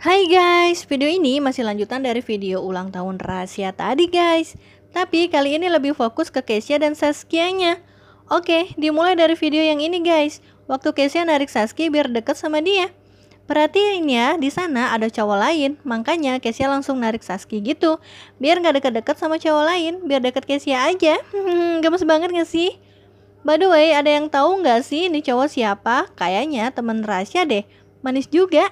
Hai guys, video ini masih lanjutan dari video ulang tahun rahasia tadi guys Tapi kali ini lebih fokus ke Kesia dan Saskia nya. Oke, dimulai dari video yang ini guys Waktu Kesia narik Saskia biar deket sama dia Perhatiin ya, di sana ada cowok lain, makanya Kesia langsung narik Saskia gitu. Biar gak deket-deket sama cowok lain, biar deket Kesia aja. Hmm, gemes banget gak sih? By the way, ada yang tahu gak sih ini cowok siapa? Kayaknya temen rahasia deh manis juga.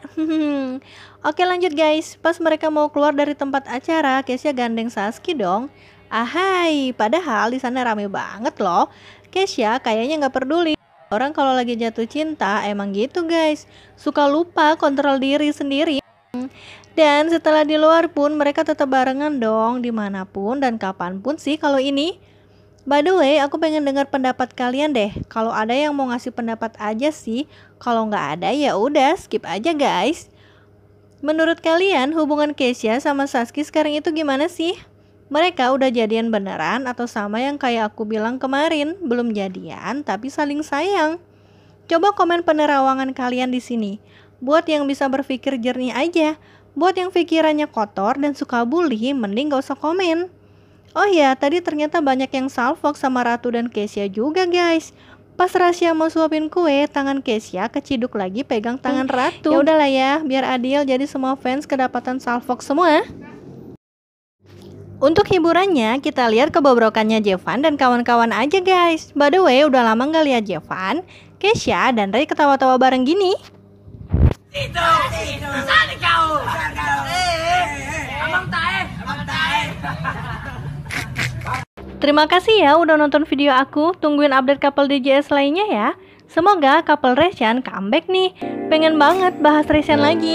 Oke lanjut guys, pas mereka mau keluar dari tempat acara, Kesia gandeng Saski dong. Ahai, padahal di sana rame banget loh. Kesia kayaknya nggak peduli. Orang kalau lagi jatuh cinta emang gitu guys, suka lupa kontrol diri sendiri. Dan setelah di luar pun mereka tetap barengan dong dimanapun dan kapanpun sih kalau ini. By the way, aku pengen dengar pendapat kalian deh. Kalau ada yang mau ngasih pendapat aja sih. Kalau nggak ada ya udah skip aja guys. Menurut kalian hubungan Kesia sama Saski sekarang itu gimana sih? Mereka udah jadian beneran atau sama yang kayak aku bilang kemarin, belum jadian tapi saling sayang? Coba komen penerawangan kalian di sini. Buat yang bisa berpikir jernih aja, buat yang pikirannya kotor dan suka bully, mending gak usah komen. Oh ya, tadi ternyata banyak yang salvok sama Ratu dan Kesia juga guys. Pas Rasya mau suapin kue, tangan Kesia keciduk lagi pegang tangan hmm. Ratu. Ya udahlah ya, biar adil jadi semua fans kedapatan salvok semua. Untuk hiburannya, kita lihat kebobrokannya Jevan dan kawan-kawan aja guys. By the way, udah lama nggak lihat Jevan, Kesia, dan Ray ketawa-tawa bareng gini. Itu, itu, sana kau, sana kau. Terima kasih ya udah nonton video aku. Tungguin update couple DJS lainnya ya. Semoga couple Resian comeback nih. Pengen banget bahas Resian lagi.